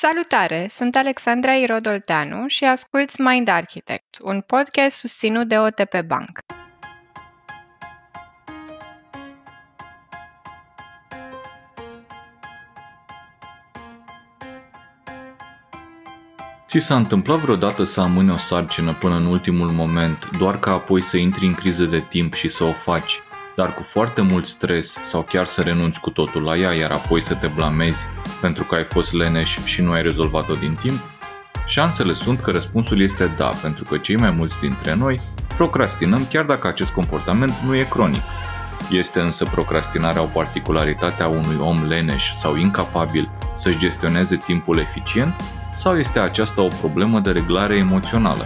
Salutare! Sunt Alexandra Irodolteanu și asculți Mind Architect, un podcast susținut de OTP Bank. Ți s-a întâmplat vreodată să amâni o sarcină până în ultimul moment, doar ca apoi să intri în criză de timp și să o faci, dar cu foarte mult stres sau chiar să renunți cu totul la ea, iar apoi să te blamezi pentru că ai fost leneș și nu ai rezolvat-o din timp? Șansele sunt că răspunsul este da, pentru că cei mai mulți dintre noi procrastinăm chiar dacă acest comportament nu e cronic. Este însă procrastinarea o particularitate a unui om leneș sau incapabil să-și gestioneze timpul eficient sau este aceasta o problemă de reglare emoțională,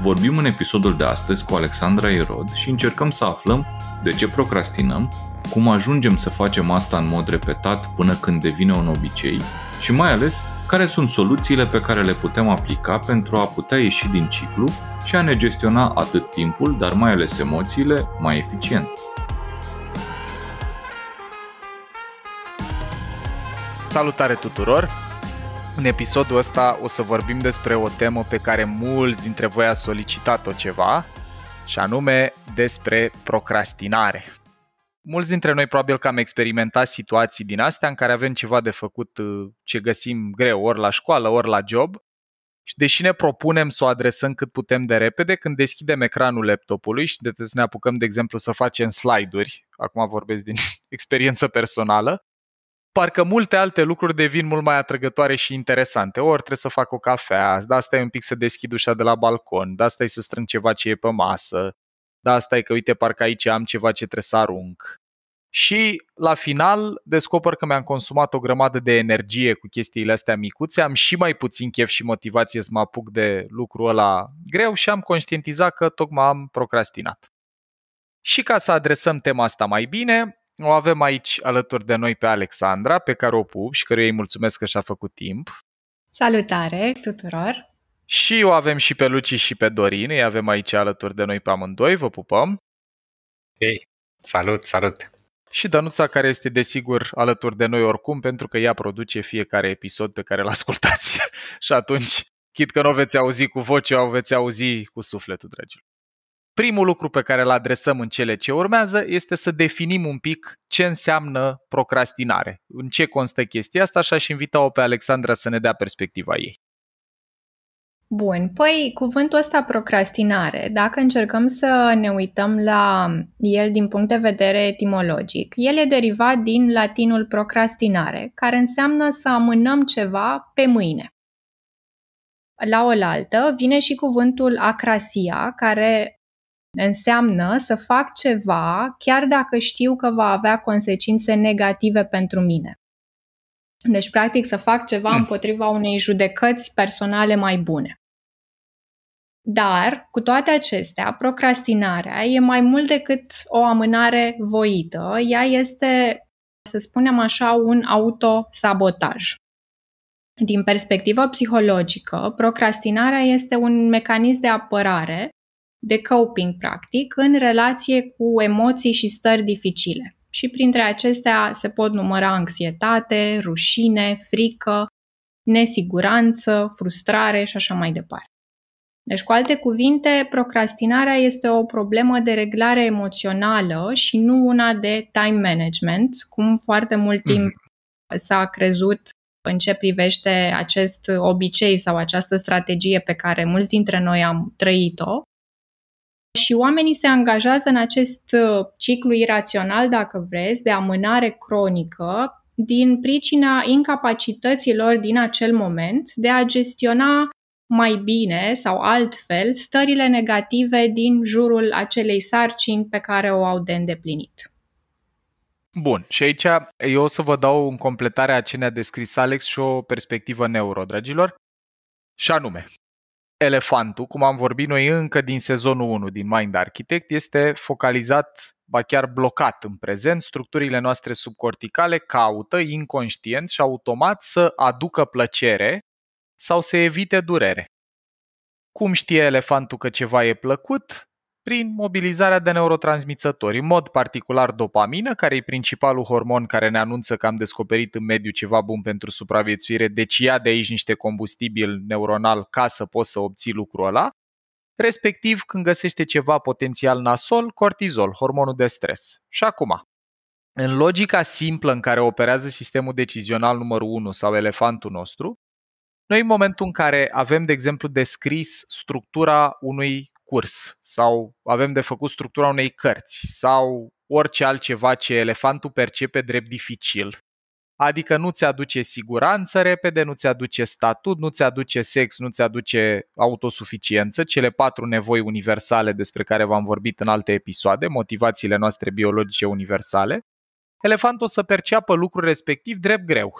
Vorbim în episodul de astăzi cu Alexandra Irod și încercăm să aflăm de ce procrastinăm, cum ajungem să facem asta în mod repetat până când devine un obicei și mai ales care sunt soluțiile pe care le putem aplica pentru a putea ieși din ciclu și a ne gestiona atât timpul, dar mai ales emoțiile, mai eficient. Salutare tuturor! În episodul ăsta o să vorbim despre o temă pe care mulți dintre voi a solicitat-o ceva, și anume despre procrastinare. Mulți dintre noi probabil că am experimentat situații din astea în care avem ceva de făcut uh, ce găsim greu ori la școală, ori la job și deși ne propunem să o adresăm cât putem de repede, când deschidem ecranul laptopului și de să ne apucăm, de exemplu, să facem slide-uri, acum vorbesc din experiență personală, parcă multe alte lucruri devin mult mai atrăgătoare și interesante. Ori trebuie să fac o cafea, da asta e un pic să deschid ușa de la balcon, da asta e să strâng ceva ce e pe masă, da asta e că uite parcă aici am ceva ce trebuie să arunc. Și la final descoper că mi-am consumat o grămadă de energie cu chestiile astea micuțe, am și mai puțin chef și motivație să mă apuc de lucrul ăla greu și am conștientizat că tocmai am procrastinat. Și ca să adresăm tema asta mai bine, o avem aici alături de noi pe Alexandra, pe care o pup și căruia îi mulțumesc că și-a făcut timp. Salutare tuturor! Și o avem și pe Luci și pe Dorin, îi avem aici alături de noi pe amândoi, vă pupăm! Ei, salut, salut! Și Danuța, care este desigur alături de noi oricum, pentru că ea produce fiecare episod pe care îl ascultați. și atunci, chit că nu o veți auzi cu voce, o veți auzi cu sufletul, dragilor primul lucru pe care îl adresăm în cele ce urmează este să definim un pic ce înseamnă procrastinare, în ce constă chestia asta și aș invita-o pe Alexandra să ne dea perspectiva ei. Bun, păi cuvântul ăsta procrastinare, dacă încercăm să ne uităm la el din punct de vedere etimologic, el e derivat din latinul procrastinare, care înseamnă să amânăm ceva pe mâine. La oaltă vine și cuvântul acrasia, care Înseamnă să fac ceva chiar dacă știu că va avea consecințe negative pentru mine. Deci, practic, să fac ceva hmm. împotriva unei judecăți personale mai bune. Dar, cu toate acestea, procrastinarea e mai mult decât o amânare voită. Ea este, să spunem așa, un autosabotaj. Din perspectivă psihologică, procrastinarea este un mecanism de apărare de coping, practic, în relație cu emoții și stări dificile. Și printre acestea se pot număra anxietate, rușine, frică, nesiguranță, frustrare și așa mai departe. Deci, cu alte cuvinte, procrastinarea este o problemă de reglare emoțională și nu una de time management, cum foarte mult timp mhm. s-a crezut în ce privește acest obicei sau această strategie pe care mulți dintre noi am trăit-o, și oamenii se angajează în acest uh, ciclu irațional, dacă vreți, de amânare cronică, din pricina incapacităților din acel moment de a gestiona mai bine sau altfel stările negative din jurul acelei sarcini pe care o au de îndeplinit. Bun, și aici eu o să vă dau în completare a ce ne-a descris Alex și o perspectivă neuro, dragilor. Și anume, elefantul, cum am vorbit noi încă din sezonul 1 din Mind Architect, este focalizat, ba chiar blocat în prezent. Structurile noastre subcorticale caută inconștient și automat să aducă plăcere sau să evite durere. Cum știe elefantul că ceva e plăcut? prin mobilizarea de neurotransmițători, în mod particular dopamină, care e principalul hormon care ne anunță că am descoperit în mediu ceva bun pentru supraviețuire, deci ia de aici niște combustibil neuronal ca să poți să obții lucrul ăla, respectiv când găsește ceva potențial nasol, cortizol, hormonul de stres. Și acum, în logica simplă în care operează sistemul decizional numărul 1 sau elefantul nostru, noi în momentul în care avem, de exemplu, descris structura unui curs sau avem de făcut structura unei cărți sau orice altceva ce elefantul percepe drept dificil. Adică nu ți aduce siguranță repede, nu ți aduce statut, nu ți aduce sex, nu ți aduce autosuficiență, cele patru nevoi universale despre care v-am vorbit în alte episoade, motivațiile noastre biologice universale. Elefantul o să perceapă lucrul respectiv drept greu,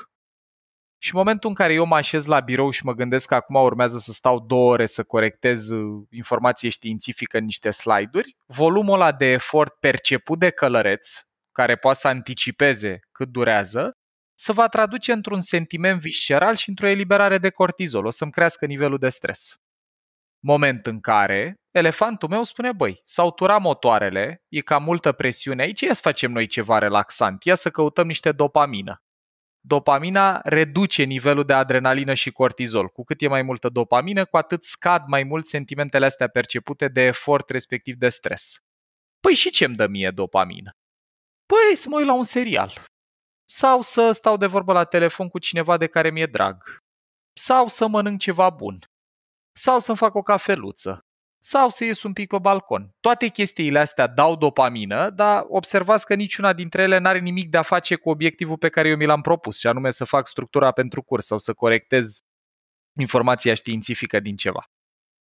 și în momentul în care eu mă așez la birou și mă gândesc că acum urmează să stau două ore să corectez uh, informație științifică în niște slide-uri, volumul ăla de efort perceput de călăreț, care poate să anticipeze cât durează, se va traduce într-un sentiment visceral și într-o eliberare de cortizol. O să-mi crească nivelul de stres. Moment în care elefantul meu spune, băi, s-au turat motoarele, e cam multă presiune aici, ia să facem noi ceva relaxant, ia să căutăm niște dopamină dopamina reduce nivelul de adrenalină și cortizol. Cu cât e mai multă dopamină, cu atât scad mai mult sentimentele astea percepute de efort, respectiv de stres. Păi și ce-mi dă mie dopamină? Păi să mă uit la un serial. Sau să stau de vorbă la telefon cu cineva de care mi-e drag. Sau să mănânc ceva bun. Sau să-mi fac o cafeluță sau să ies un pic pe balcon. Toate chestiile astea dau dopamină, dar observați că niciuna dintre ele n-are nimic de a face cu obiectivul pe care eu mi l-am propus, și anume să fac structura pentru curs sau să corectez informația științifică din ceva.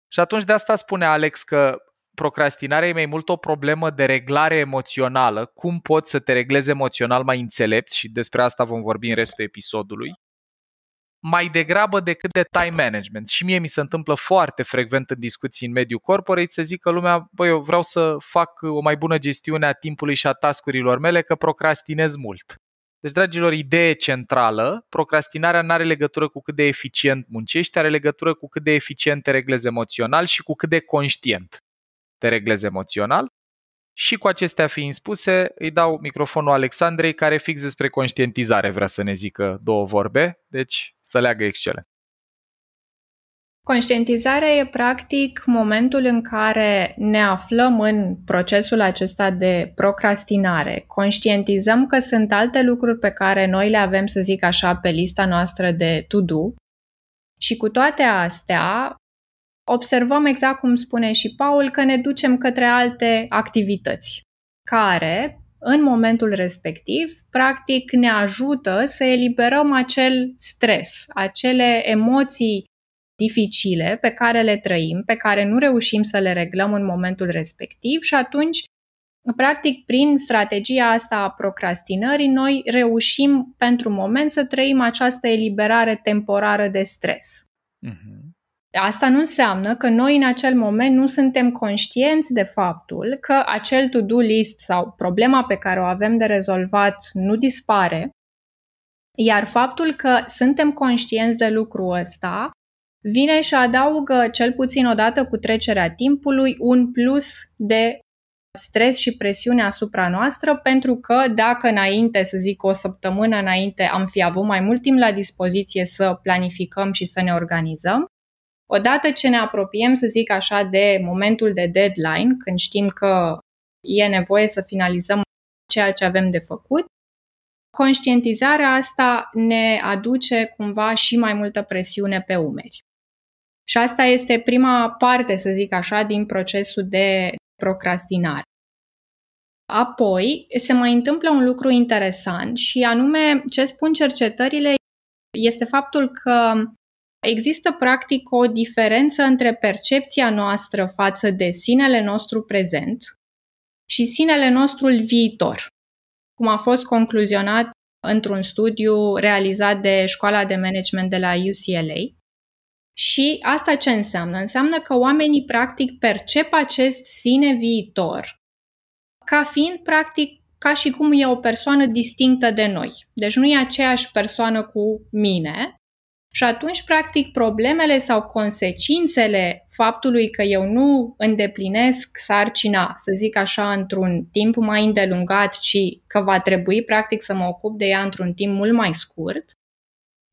Și atunci de asta spune Alex că procrastinarea e mai mult o problemă de reglare emoțională, cum poți să te reglezi emoțional mai înțelept și despre asta vom vorbi în restul episodului mai degrabă decât de time management. Și mie mi se întâmplă foarte frecvent în discuții în mediul corporate să zic că lumea, băi, eu vreau să fac o mai bună gestiune a timpului și a tascurilor mele, că procrastinez mult. Deci, dragilor, idee centrală, procrastinarea nu are legătură cu cât de eficient muncești, are legătură cu cât de eficient te reglezi emoțional și cu cât de conștient te reglezi emoțional și cu acestea fiind spuse, îi dau microfonul Alexandrei, care fix despre conștientizare vrea să ne zică două vorbe, deci să leagă excelent. Conștientizarea e practic momentul în care ne aflăm în procesul acesta de procrastinare. Conștientizăm că sunt alte lucruri pe care noi le avem, să zic așa, pe lista noastră de to-do și cu toate astea observăm exact cum spune și Paul că ne ducem către alte activități care, în momentul respectiv, practic ne ajută să eliberăm acel stres, acele emoții dificile pe care le trăim, pe care nu reușim să le reglăm în momentul respectiv și atunci, practic, prin strategia asta a procrastinării, noi reușim pentru moment să trăim această eliberare temporară de stres. Uh-huh. Asta nu înseamnă că noi în acel moment nu suntem conștienți de faptul că acel to-do list sau problema pe care o avem de rezolvat nu dispare, iar faptul că suntem conștienți de lucrul ăsta vine și adaugă cel puțin odată cu trecerea timpului un plus de stres și presiune asupra noastră, pentru că dacă înainte, să zic o săptămână înainte, am fi avut mai mult timp la dispoziție să planificăm și să ne organizăm, Odată ce ne apropiem, să zic așa, de momentul de deadline, când știm că e nevoie să finalizăm ceea ce avem de făcut, conștientizarea asta ne aduce cumva și mai multă presiune pe umeri. Și asta este prima parte, să zic așa, din procesul de procrastinare. Apoi, se mai întâmplă un lucru interesant și anume ce spun cercetările este faptul că Există practic o diferență între percepția noastră față de sinele nostru prezent și sinele nostru viitor, cum a fost concluzionat într-un studiu realizat de Școala de Management de la UCLA. Și asta ce înseamnă? Înseamnă că oamenii practic percep acest sine viitor ca fiind practic ca și cum e o persoană distinctă de noi. Deci nu e aceeași persoană cu mine, și atunci, practic, problemele sau consecințele faptului că eu nu îndeplinesc sarcina, să zic așa, într-un timp mai îndelungat, ci că va trebui, practic, să mă ocup de ea într-un timp mult mai scurt,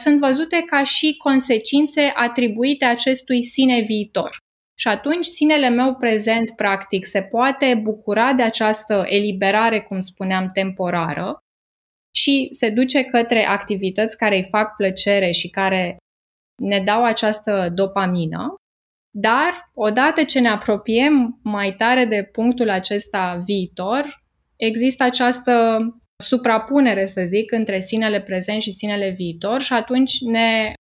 sunt văzute ca și consecințe atribuite acestui sine viitor. Și atunci sinele meu prezent, practic, se poate bucura de această eliberare, cum spuneam, temporară, și se duce către activități care îi fac plăcere și care ne dau această dopamină. Dar, odată ce ne apropiem mai tare de punctul acesta viitor, există această suprapunere, să zic, între sinele prezent și sinele viitor și atunci ne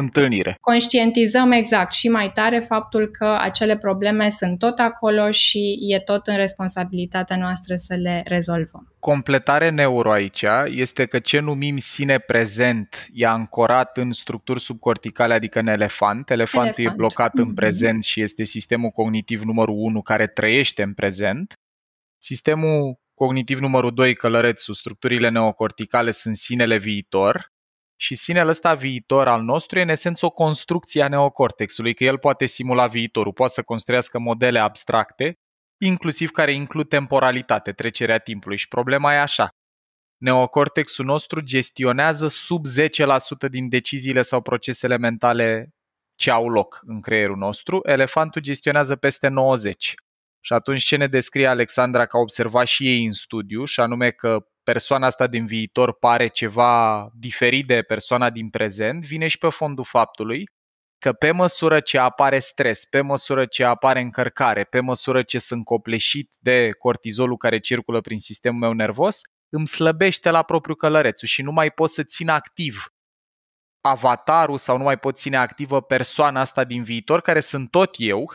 întâlnire. Conștientizăm exact și mai tare faptul că acele probleme sunt tot acolo și e tot în responsabilitatea noastră să le rezolvăm. Completare neuro aici este că ce numim sine prezent e ancorat în structuri subcorticale, adică în elefant. Elefantul elefant. e blocat mm-hmm. în mhm. prezent și este sistemul cognitiv numărul 1 care trăiește în prezent. Sistemul cognitiv numărul 2, călărețul, structurile neocorticale sunt sinele viitor, și sinele ăsta viitor al nostru e în esență o construcție a neocortexului, că el poate simula viitorul, poate să construiască modele abstracte, inclusiv care includ temporalitate, trecerea timpului. Și problema e așa. Neocortexul nostru gestionează sub 10% din deciziile sau procesele mentale ce au loc în creierul nostru, elefantul gestionează peste 90. Și atunci ce ne descrie Alexandra că a observat și ei în studiu, și anume că persoana asta din viitor pare ceva diferit de persoana din prezent, vine și pe fondul faptului că pe măsură ce apare stres, pe măsură ce apare încărcare, pe măsură ce sunt copleșit de cortizolul care circulă prin sistemul meu nervos, îmi slăbește la propriu călărețul și nu mai pot să țin activ avatarul sau nu mai pot ține activă persoana asta din viitor, care sunt tot eu,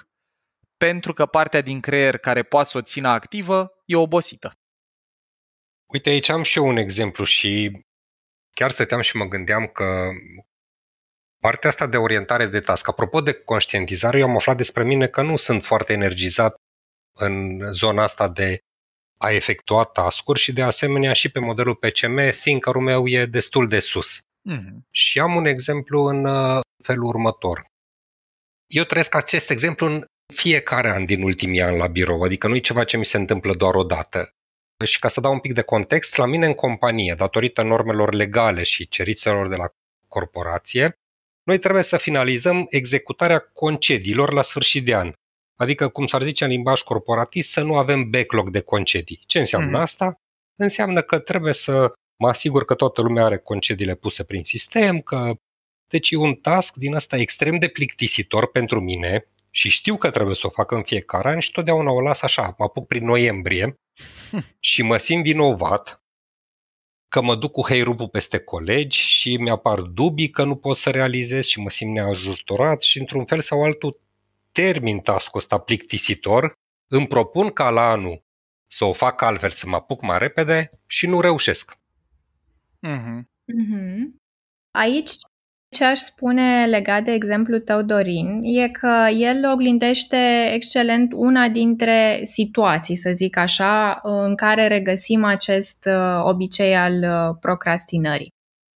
pentru că partea din creier care poate să o țină activă e obosită. Uite, aici am și eu un exemplu și chiar stăteam și mă gândeam că partea asta de orientare de task, apropo de conștientizare, eu am aflat despre mine că nu sunt foarte energizat în zona asta de a efectua tascuri și de asemenea și pe modelul PCM, thinker-ul meu e destul de sus. Mm-hmm. Și am un exemplu în uh, felul următor. Eu trăiesc acest exemplu în fiecare an din ultimii ani la birou, adică nu e ceva ce mi se întâmplă doar o dată. Și ca să dau un pic de context, la mine în companie, datorită normelor legale și cerințelor de la corporație, noi trebuie să finalizăm executarea concediilor la sfârșit de an. Adică, cum s-ar zice în limbaj corporatist, să nu avem backlog de concedii. Ce înseamnă mm-hmm. asta? Înseamnă că trebuie să mă asigur că toată lumea are concediile puse prin sistem, că... Deci e un task din ăsta extrem de plictisitor pentru mine și știu că trebuie să o fac în fiecare an și totdeauna o las așa, mă apuc prin noiembrie și mă simt vinovat că mă duc cu heirupul peste colegi și mi-apar dubii că nu pot să realizez și mă simt neajutorat și într-un fel sau altul termin task ăsta plictisitor, îmi propun ca la anul să o fac altfel, să mă apuc mai repede și nu reușesc. Mm-hmm. Mm-hmm. Aici ce aș spune legat de exemplul tău, Dorin, e că el oglindește excelent una dintre situații, să zic așa, în care regăsim acest uh, obicei al uh, procrastinării.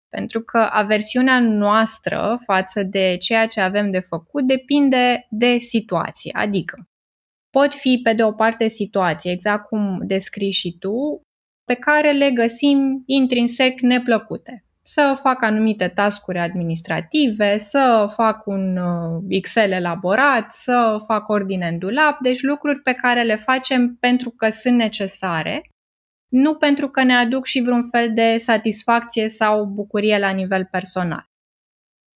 Pentru că aversiunea noastră față de ceea ce avem de făcut depinde de situație, adică pot fi, pe de o parte, situații, exact cum descrii și tu, pe care le găsim intrinsec neplăcute să fac anumite tascuri administrative, să fac un uh, Excel elaborat, să fac ordine în dulap, deci lucruri pe care le facem pentru că sunt necesare, nu pentru că ne aduc și vreun fel de satisfacție sau bucurie la nivel personal.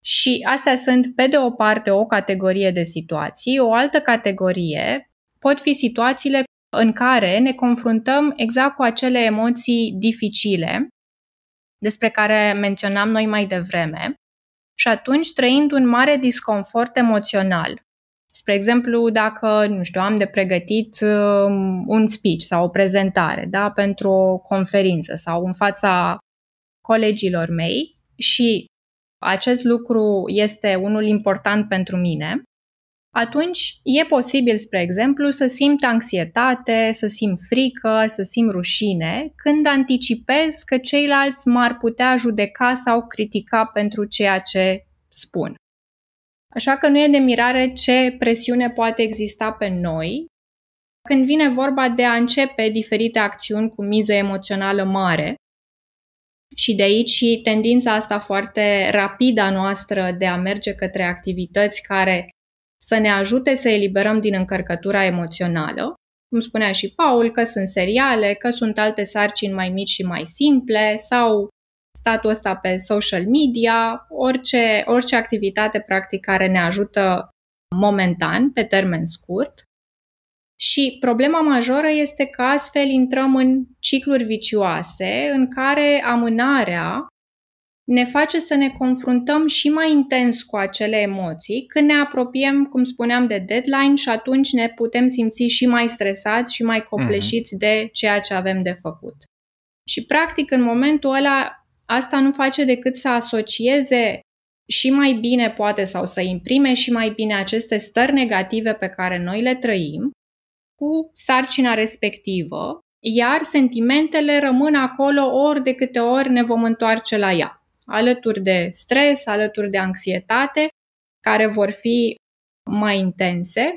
Și astea sunt, pe de o parte, o categorie de situații. O altă categorie pot fi situațiile în care ne confruntăm exact cu acele emoții dificile despre care menționam noi mai devreme, și atunci trăind un mare disconfort emoțional. Spre exemplu, dacă, nu știu, am de pregătit um, un speech sau o prezentare da, pentru o conferință sau în fața colegilor mei și acest lucru este unul important pentru mine, atunci e posibil, spre exemplu, să simt anxietate, să simt frică, să simt rușine, când anticipez că ceilalți m-ar putea judeca sau critica pentru ceea ce spun. Așa că nu e de mirare ce presiune poate exista pe noi când vine vorba de a începe diferite acțiuni cu miză emoțională mare. Și de aici și tendința asta foarte rapidă a noastră de a merge către activități care să ne ajute să eliberăm din încărcătura emoțională. Cum spunea și Paul, că sunt seriale, că sunt alte sarcini mai mici și mai simple sau statul ăsta pe social media, orice, orice activitate practic care ne ajută momentan, pe termen scurt. Și problema majoră este că astfel intrăm în cicluri vicioase în care amânarea ne face să ne confruntăm și mai intens cu acele emoții când ne apropiem, cum spuneam, de deadline și atunci ne putem simți și mai stresați și mai copleșiți mhm. de ceea ce avem de făcut. Și, practic, în momentul ăla, asta nu face decât să asocieze și mai bine, poate, sau să imprime și mai bine aceste stări negative pe care noi le trăim cu sarcina respectivă, iar sentimentele rămân acolo ori de câte ori ne vom întoarce la ea alături de stres, alături de anxietate, care vor fi mai intense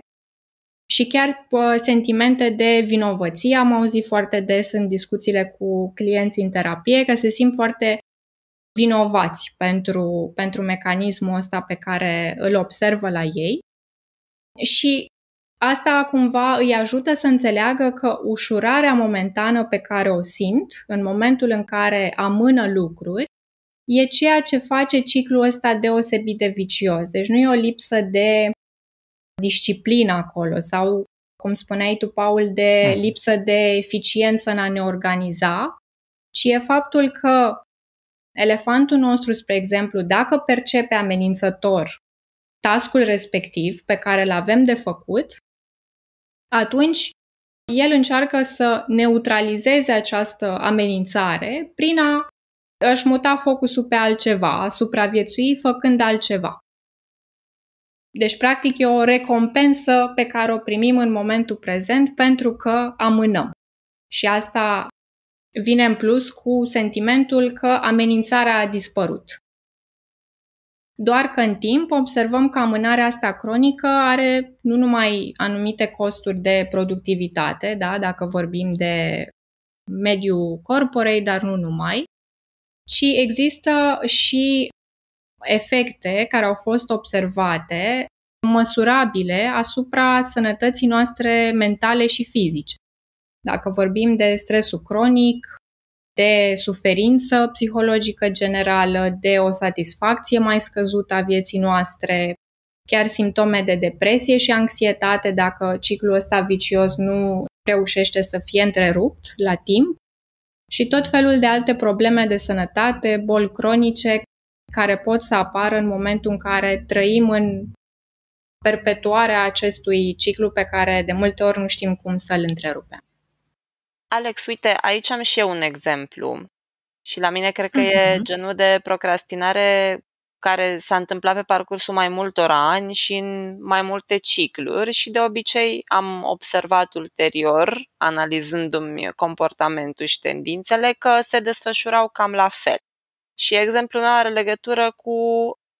și chiar sentimente de vinovăție. Am auzit foarte des în discuțiile cu clienți în terapie că se simt foarte vinovați pentru, pentru mecanismul ăsta pe care îl observă la ei. Și asta cumva îi ajută să înțeleagă că ușurarea momentană pe care o simt în momentul în care amână lucruri e ceea ce face ciclul ăsta deosebit de vicios. Deci nu e o lipsă de disciplină acolo sau, cum spuneai tu, Paul, de hmm. lipsă de eficiență în a ne organiza, ci e faptul că elefantul nostru, spre exemplu, dacă percepe amenințător tascul respectiv pe care îl avem de făcut, atunci el încearcă să neutralizeze această amenințare prin a își muta focusul pe altceva, a supraviețui făcând altceva. Deci, practic, e o recompensă pe care o primim în momentul prezent pentru că amânăm. Și asta vine în plus cu sentimentul că amenințarea a dispărut. Doar că în timp observăm că amânarea asta cronică are nu numai anumite costuri de productivitate, da, dacă vorbim de mediul corporei, dar nu numai, ci există și efecte care au fost observate măsurabile asupra sănătății noastre mentale și fizice. Dacă vorbim de stresul cronic, de suferință psihologică generală, de o satisfacție mai scăzută a vieții noastre, chiar simptome de depresie și anxietate dacă ciclul ăsta vicios nu reușește să fie întrerupt la timp, și tot felul de alte probleme de sănătate, boli cronice, care pot să apară în momentul în care trăim în perpetuarea acestui ciclu pe care de multe ori nu știm cum să-l întrerupem. Alex, uite, aici am și eu un exemplu. Și la mine cred că uh-huh. e mhm. genul de procrastinare care s-a întâmplat pe parcursul mai multor ani și în mai multe cicluri și de obicei am observat ulterior, analizându-mi comportamentul și tendințele, că se desfășurau cam la fel. Și exemplul meu are legătură cu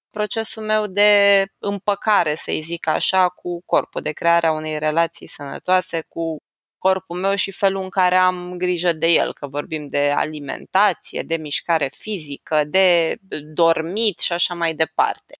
procesul meu de împăcare, să-i zic așa, cu corpul, de crearea unei relații sănătoase cu corpul meu și felul în care am grijă de el, că vorbim de alimentație, de mișcare fizică, de dormit și așa mai departe.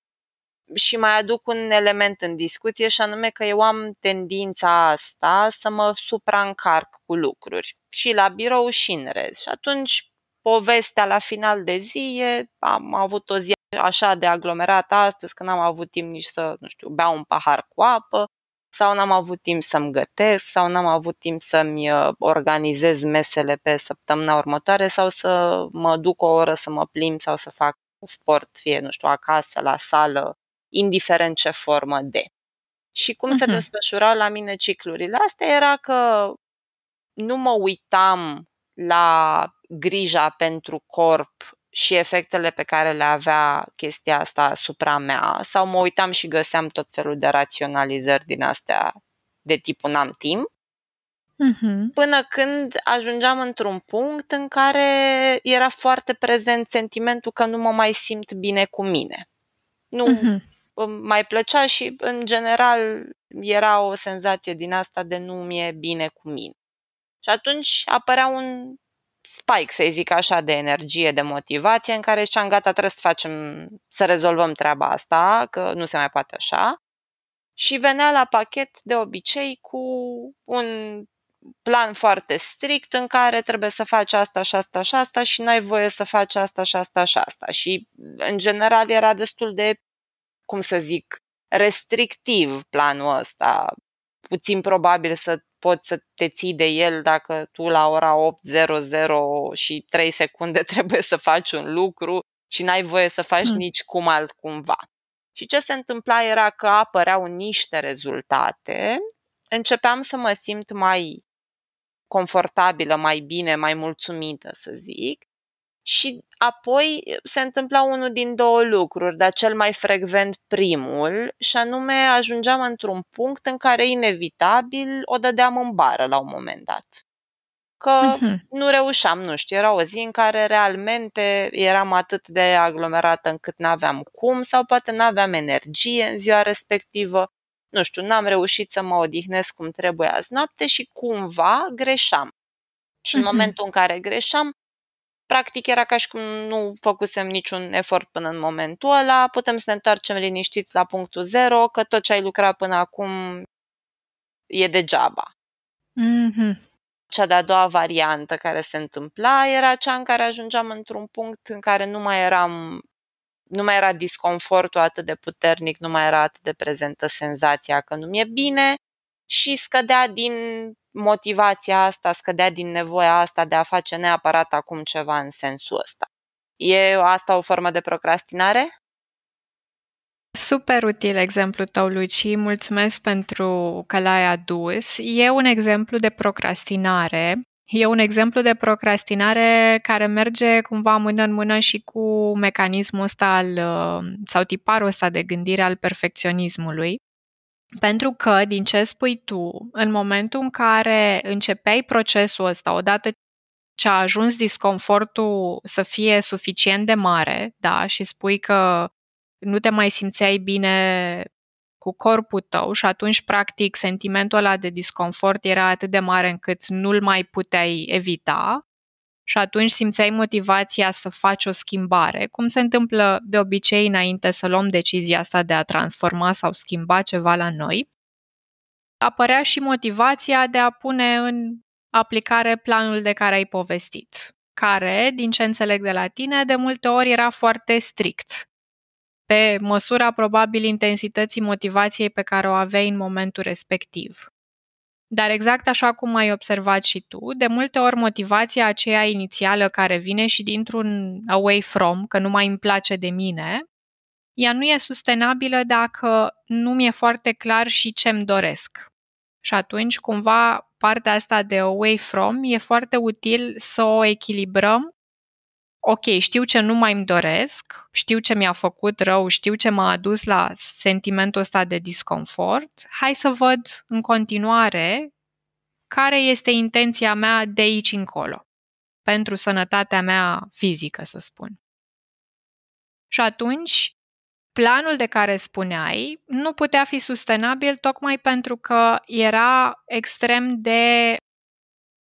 Și mai aduc un element în discuție și anume că eu am tendința asta să mă supraîncarc cu lucruri și la birou și în rez. Și atunci povestea la final de zi e, am avut o zi așa de aglomerată astăzi că n-am avut timp nici să, nu știu, beau un pahar cu apă, sau n-am avut timp să-mi gătesc, sau n-am avut timp să-mi uh, organizez mesele pe săptămâna următoare, sau să mă duc o oră să mă plim, sau să fac sport, fie, nu știu, acasă, la sală, indiferent ce formă de. Și cum uh-huh. se mhm. desfășurau la mine ciclurile astea era că nu mă uitam la grija pentru corp și efectele pe care le avea chestia asta asupra mea sau mă uitam și găseam tot felul de raționalizări din astea de tipul n-am timp, mm-hmm. până când ajungeam într-un punct în care era foarte prezent sentimentul că nu mă mai simt bine cu mine. Nu mm-hmm. mai plăcea și, în general, era o senzație din asta de nu mi-e bine cu mine. Și atunci apărea un spike, să zic așa, de energie, de motivație, în care ziceam, gata, trebuie să facem, să rezolvăm treaba asta, că nu se mai poate așa. Și venea la pachet de obicei cu un plan foarte strict în care trebuie să faci asta și asta și asta și n-ai voie să faci asta și asta și asta. Și, în general, era destul de, cum să zic, restrictiv planul ăsta puțin probabil să poți să te ții de el dacă tu la ora 8.00 și 3 secunde trebuie să faci un lucru și n-ai voie să faci hmm. nici cum altcumva. Și ce se întâmpla era că apăreau niște rezultate, începeam să mă simt mai confortabilă, mai bine, mai mulțumită, să zic, și apoi se întâmpla unul din două lucruri, dar cel mai frecvent primul, și anume ajungeam într-un punct în care inevitabil o dădeam în bară la un moment dat. Că uh-huh. nu reușeam, nu știu, era o zi în care realmente eram atât de aglomerată încât n-aveam cum sau poate n-aveam energie în ziua respectivă, nu știu, n-am reușit să mă odihnesc cum trebuie azi noapte și cumva greșeam. Și în mhm. momentul în care greșeam, practic era ca și cum nu făcusem niciun efort până în momentul ăla, putem să ne întoarcem liniștiți la punctul zero, că tot ce ai lucrat până acum e degeaba. Mm-hmm. Cea de-a doua variantă care se întâmpla era cea în care ajungeam într-un punct în care nu mai eram nu mai era disconfortul atât de puternic, nu mai era atât de prezentă senzația că nu mi-e bine și scădea din motivația asta scădea din nevoia asta de a face neapărat acum ceva în sensul ăsta. E asta o formă de procrastinare? Super util exemplu tău, Luci. Mulțumesc pentru că l-ai adus. E un exemplu de procrastinare. E un exemplu de procrastinare care merge cumva mână în mână și cu mecanismul ăsta al, sau tiparul ăsta de gândire al perfecționismului. Pentru că, din ce spui tu, în momentul în care începeai procesul ăsta, odată ce a ajuns disconfortul să fie suficient de mare, da, și spui că nu te mai simțeai bine cu corpul tău și atunci, practic, sentimentul ăla de disconfort era atât de mare încât nu-l mai puteai evita, și atunci simțeai motivația să faci o schimbare, cum se întâmplă de obicei înainte să luăm decizia asta de a transforma sau schimba ceva la noi, apărea și motivația de a pune în aplicare planul de care ai povestit, care, din ce înțeleg de la tine, de multe ori era foarte strict, pe măsura probabil intensității motivației pe care o aveai în momentul respectiv. Dar exact așa cum ai observat și tu, de multe ori motivația aceea inițială care vine și dintr-un away from, că nu mai îmi place de mine, ea nu e sustenabilă dacă nu mi-e foarte clar și ce-mi doresc. Și atunci, cumva, partea asta de away from e foarte util să o echilibrăm ok, știu ce nu mai îmi doresc, știu ce mi-a făcut rău, știu ce m-a adus la sentimentul ăsta de disconfort, hai să văd în continuare care este intenția mea de aici încolo, pentru sănătatea mea fizică, să spun. Și atunci, planul de care spuneai nu putea fi sustenabil tocmai pentru că era extrem de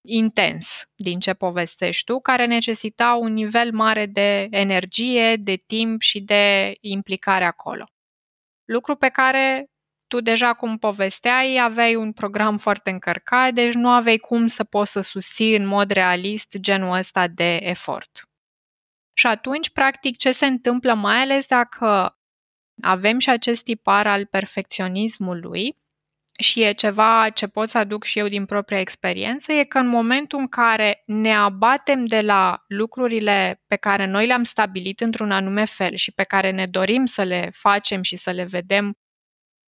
intens din ce povestești tu, care necesita un nivel mare de energie, de timp și de implicare acolo. Lucru pe care tu deja cum povesteai, aveai un program foarte încărcat, deci nu aveai cum să poți să susții în mod realist genul ăsta de efort. Și atunci, practic, ce se întâmplă, mai ales dacă avem și acest tipar al perfecționismului, și e ceva ce pot să aduc și eu din propria experiență, e că în momentul în care ne abatem de la lucrurile pe care noi le-am stabilit într-un anume fel și pe care ne dorim să le facem și să le vedem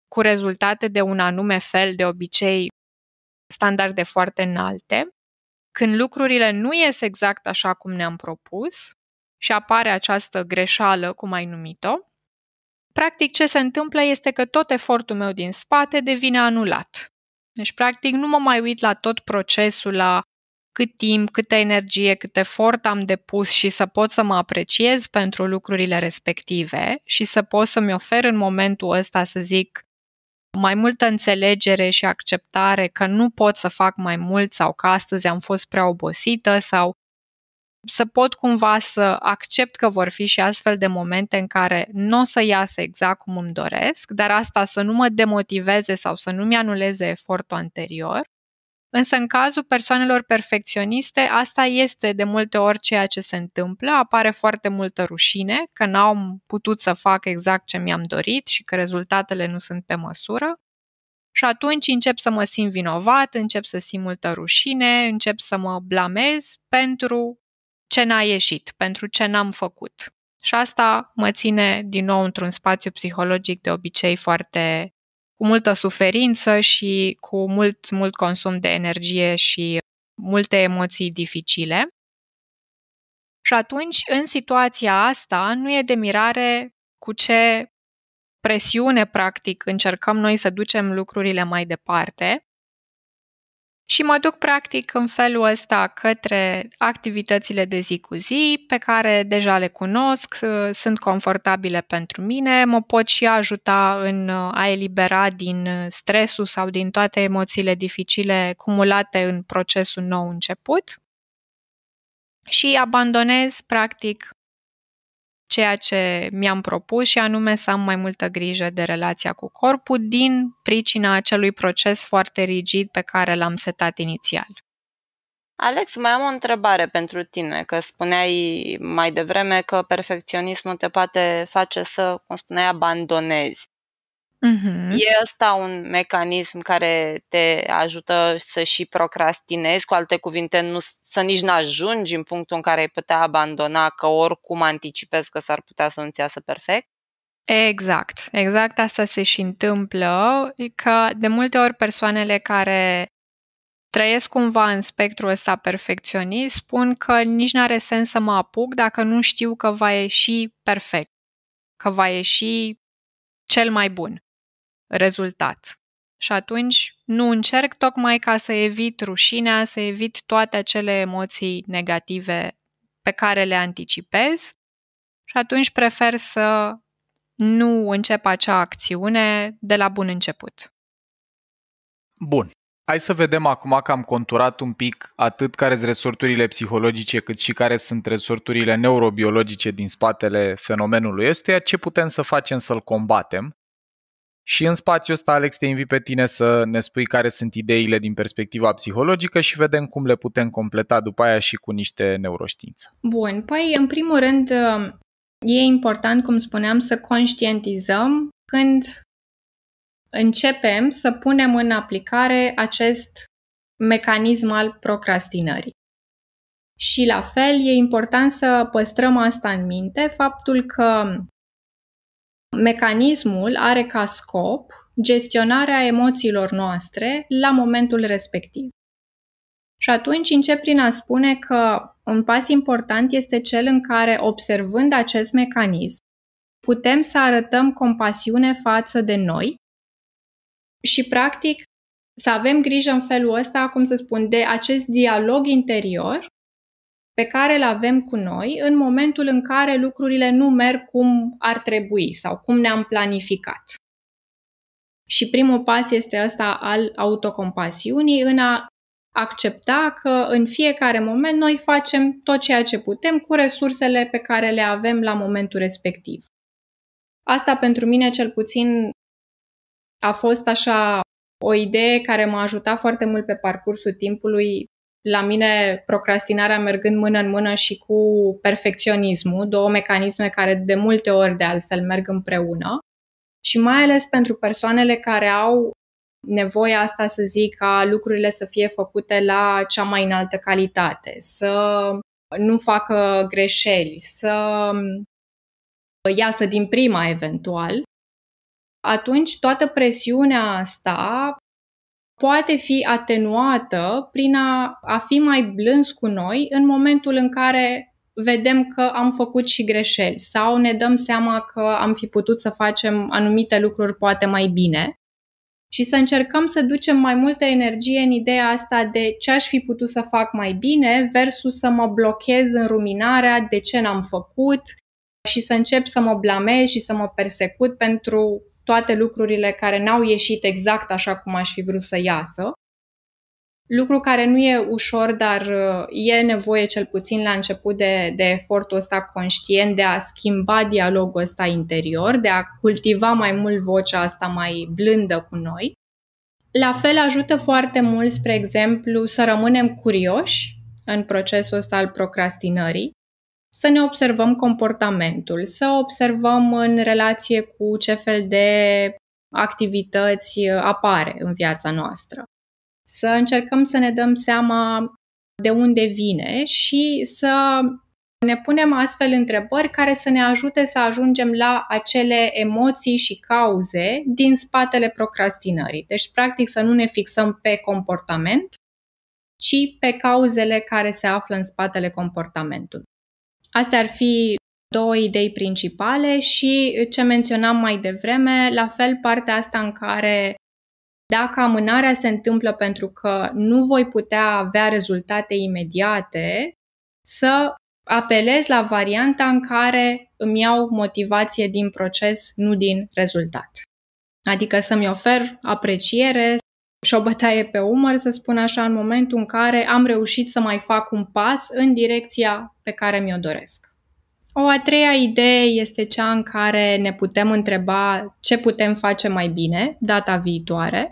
cu rezultate de un anume fel, de obicei standarde foarte înalte, când lucrurile nu ies exact așa cum ne-am propus și apare această greșeală, cum ai numit-o, practic ce se întâmplă este că tot efortul meu din spate devine anulat. Deci, practic, nu mă mai uit la tot procesul, la cât timp, câtă energie, cât efort am depus și să pot să mă apreciez pentru lucrurile respective și să pot să-mi ofer în momentul ăsta, să zic, mai multă înțelegere și acceptare că nu pot să fac mai mult sau că astăzi am fost prea obosită sau să pot cumva să accept că vor fi și astfel de momente în care nu o să iasă exact cum îmi doresc, dar asta să nu mă demotiveze sau să nu-mi anuleze efortul anterior. Însă, în cazul persoanelor perfecționiste, asta este de multe ori ceea ce se întâmplă. Apare foarte multă rușine că n-am putut să fac exact ce mi-am dorit și că rezultatele nu sunt pe măsură. Și atunci încep să mă simt vinovat, încep să simt multă rușine, încep să mă blamez pentru ce n-a ieșit, pentru ce n-am făcut. Și asta mă ține din nou într-un spațiu psihologic de obicei foarte cu multă suferință și cu mult, mult consum de energie și multe emoții dificile. Și atunci, în situația asta, nu e de mirare cu ce presiune, practic, încercăm noi să ducem lucrurile mai departe, și mă duc practic în felul ăsta către activitățile de zi cu zi pe care deja le cunosc, uh, sunt confortabile pentru mine, mă pot și ajuta în uh, a elibera din uh, stresul sau din toate emoțiile dificile cumulate în procesul nou început și abandonez practic ceea ce mi-am propus și anume să am mai multă grijă de relația cu corpul din pricina acelui proces foarte rigid pe care l-am setat inițial. Alex, mai am o întrebare pentru tine, că spuneai mai devreme că perfecționismul te poate face să, cum spuneai, abandonezi. Uh-huh. E ăsta un mecanism care te ajută să și procrastinezi, cu alte cuvinte, nu, să nici nu ajungi în punctul în care ai putea abandona, că oricum anticipezi că s-ar putea să nu-ți iasă perfect. Exact, exact asta se și întâmplă, că de multe ori persoanele care trăiesc cumva în spectrul ăsta perfecționist spun că nici nu are sens să mă apuc dacă nu știu că va ieși perfect, că va ieși cel mai bun rezultat. Și atunci nu încerc tocmai ca să evit rușinea, să evit toate acele emoții negative pe care le anticipez și atunci prefer să nu încep acea acțiune de la bun început. Bun. Hai să vedem acum că am conturat un pic atât care sunt resorturile psihologice, cât și care sunt resorturile neurobiologice din spatele fenomenului ăstuia, ce putem să facem să-l combatem. Și în spațiul ăsta, Alex, te invit pe tine să ne spui care sunt ideile din perspectiva psihologică și vedem cum le putem completa după aia și cu niște neuroștiință. Bun, păi în primul rând um, e important, cum spuneam, să conștientizăm când începem să punem în aplicare acest mecanism al procrastinării. Și la fel e important să păstrăm asta în minte, faptul că Mecanismul are ca scop gestionarea emoțiilor noastre la momentul respectiv. Și atunci încep prin a spune că un pas important este cel în care, observând acest mecanism, putem să arătăm compasiune față de noi și, practic, să avem grijă în felul ăsta, cum să spun, de acest dialog interior pe care îl avem cu noi în momentul în care lucrurile nu merg cum ar trebui sau cum ne-am planificat. Și primul pas este ăsta al autocompasiunii în a accepta că în fiecare moment noi facem tot ceea ce putem cu resursele pe care le avem la momentul respectiv. Asta pentru mine cel puțin a fost așa o idee care m-a ajutat foarte mult pe parcursul timpului la mine procrastinarea mergând mână în mână și cu perfecționismul, două mecanisme care de multe ori de altfel merg împreună. Și mai ales pentru persoanele care au nevoia asta, să zic, ca lucrurile să fie făcute la cea mai înaltă calitate, să nu facă greșeli, să iasă din prima eventual, atunci toată presiunea asta poate fi atenuată prin a, a fi mai blâns cu noi în momentul în care vedem că am făcut și greșeli sau ne dăm seama că am fi putut să facem anumite lucruri poate mai bine și să încercăm să ducem mai multă energie în ideea asta de ce aș fi putut să fac mai bine versus să mă blochez în ruminarea de ce n-am făcut și să încep să mă blamez și să mă persecut pentru toate lucrurile care n-au ieșit exact așa cum aș fi vrut să iasă. Lucru care nu e ușor, dar uh, e nevoie cel puțin la început de, de efortul ăsta conștient de a schimba dialogul ăsta interior, de a cultiva mai mult vocea asta mai blândă cu noi. La fel ajută foarte mult, spre exemplu, să rămânem curioși în procesul ăsta al procrastinării, să ne observăm comportamentul, să observăm în relație cu ce fel de activități uh, apare în viața noastră. Să încercăm să ne dăm seama de unde vine și să ne punem astfel întrebări care să ne ajute să ajungem la acele emoții și cauze din spatele procrastinării. Deci, practic, să nu ne fixăm pe comportament, ci pe cauzele care se află în spatele comportamentului. Astea ar fi două idei principale și ce menționam mai devreme, la fel partea asta în care dacă amânarea se întâmplă pentru că nu voi putea avea rezultate imediate, să apelez la varianta în care îmi iau motivație din proces, nu din rezultat. Adică să-mi ofer apreciere și o bătaie pe umăr, să spun așa, în momentul în care am reușit să mai fac un pas în direcția pe care mi-o doresc. O a treia idee este cea în care ne putem întreba ce putem face mai bine data viitoare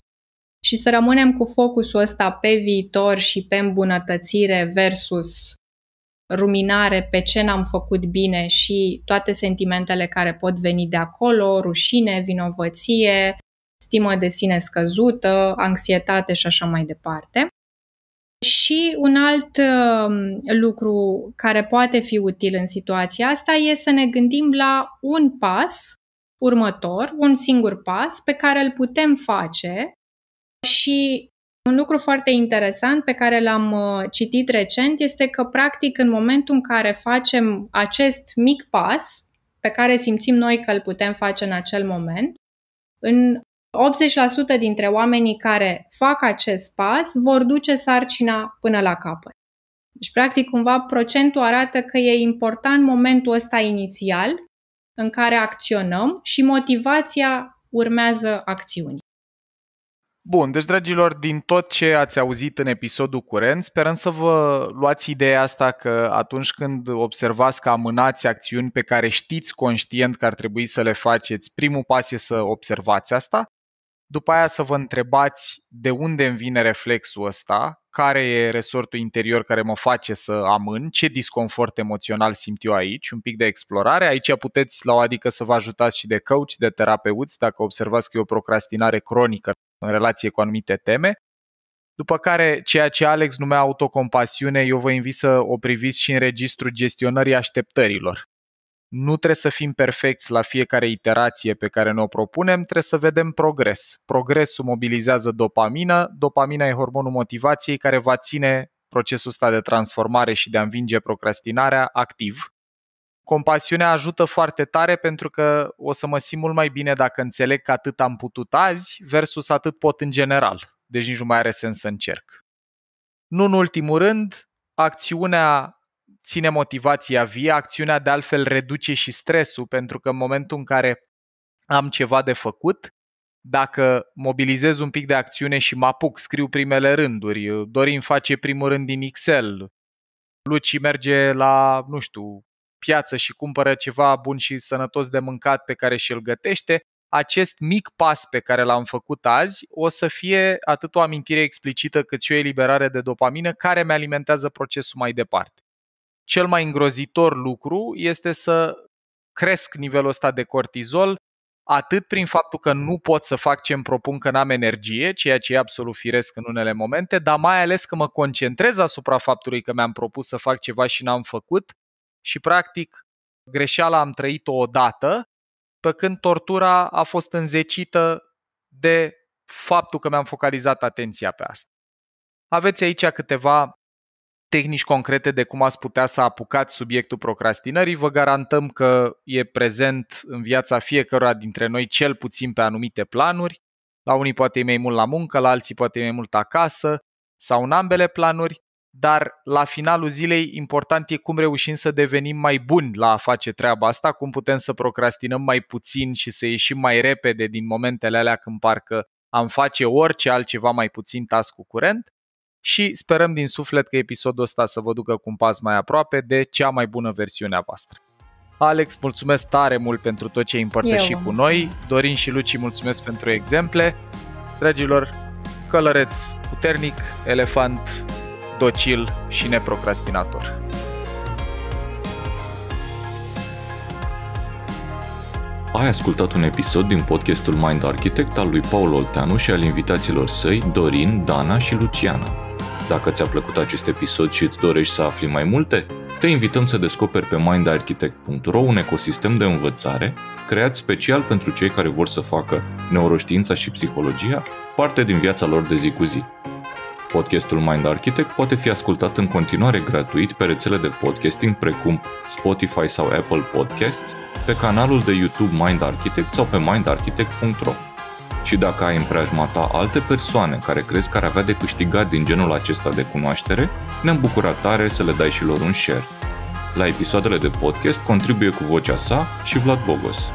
și să rămânem cu focusul ăsta pe viitor și pe îmbunătățire versus ruminare pe ce n-am făcut bine și toate sentimentele care pot veni de acolo, rușine, vinovăție, stimă de sine scăzută, anxietate și așa mai departe. Și un alt um, lucru care poate fi util în situația asta e să ne gândim la un pas următor, un singur pas pe care îl putem face și un lucru foarte interesant pe care l-am uh, citit recent este că, practic, în momentul în care facem acest mic pas, pe care simțim noi că îl putem face în acel moment, în 80% dintre oamenii care fac acest pas vor duce sarcina până la capăt. Deci, practic, cumva, procentul arată că e important momentul ăsta inițial în care acționăm și motivația urmează acțiunii. Bun, deci, dragilor, din tot ce ați auzit în episodul curent, sperăm să vă luați ideea asta că atunci când observați că amânați acțiuni pe care știți conștient că ar trebui să le faceți, primul pas e să observați asta după aia să vă întrebați de unde îmi vine reflexul ăsta, care e resortul interior care mă face să amân, ce disconfort emoțional simt eu aici, un pic de explorare. Aici puteți la o adică să vă ajutați și de coach, de terapeuți, dacă observați că e o procrastinare cronică în relație cu anumite teme. După care, ceea ce Alex numea autocompasiune, eu vă invit să o priviți și în registrul gestionării așteptărilor nu trebuie să fim perfecți la fiecare iterație pe care ne-o propunem, trebuie să vedem progres. Progresul mobilizează dopamină, dopamina e hormonul motivației care va ține procesul ăsta de transformare și de a învinge procrastinarea activ. Compasiunea ajută foarte tare pentru că o să mă simt mult mai bine dacă înțeleg că atât am putut azi versus atât pot în general. Deci nici nu mai are sens să încerc. Nu în ultimul rând, acțiunea ține motivația vie, acțiunea de altfel reduce și stresul, pentru că în momentul în care am ceva de făcut, dacă mobilizez un pic de acțiune și mă apuc, scriu primele rânduri, Dorin face primul rând din Excel, Luci merge la, nu știu, piață și cumpără ceva bun și sănătos de mâncat pe care și-l gătește, acest mic pas pe care l-am făcut azi o să fie atât o amintire explicită cât și o eliberare de dopamină care mi alimentează procesul mai departe cel mai îngrozitor lucru este să cresc nivelul ăsta de cortizol atât prin faptul că nu pot să fac ce îmi propun că n-am energie, ceea ce e absolut firesc în unele momente, dar mai ales că mă concentrez asupra faptului că mi-am propus să fac ceva și n-am făcut și practic greșeala am trăit-o odată, pe când tortura a fost înzecită de faptul că mi-am focalizat atenția pe asta. Aveți aici câteva tehnici concrete de cum ați putea să apucați subiectul procrastinării. Vă garantăm că e prezent în viața fiecăruia dintre noi cel puțin pe anumite planuri. La unii poate e mai mult la muncă, la alții poate e mai mult acasă sau în ambele planuri, dar la finalul zilei important e cum reușim să devenim mai buni la a face treaba asta, cum putem să procrastinăm mai puțin și să ieșim mai repede din momentele alea când parcă am face orice altceva mai puțin task curent și sperăm din suflet că episodul ăsta să vă ducă cu un pas mai aproape de cea mai bună versiune a voastră. Alex, mulțumesc tare mult pentru tot ce ai împărtășit cu noi. Dorin și Luci, mulțumesc pentru exemple. Dragilor, călăreț puternic, elefant docil și neprocrastinator. Ai ascultat un episod din podcastul Mind Architect al lui Paul Olteanu și al invitaților săi Dorin, Dana și Luciana. Dacă ți-a plăcut acest episod și îți dorești să afli mai multe, te invităm să descoperi pe mindarchitect.ro un ecosistem de învățare creat special pentru cei care vor să facă neuroștiința și psihologia parte din viața lor de zi cu zi. Podcastul Mind Architect poate fi ascultat în continuare gratuit pe rețele de podcasting precum Spotify sau Apple Podcasts, pe canalul de YouTube Mind Architect sau pe mindarchitect.ro. Și dacă ai în preajma ta alte persoane care crezi că ar avea de câștigat din genul acesta de cunoaștere, ne-am bucurat tare să le dai și lor un share. La episoadele de podcast contribuie cu vocea sa și Vlad Bogos.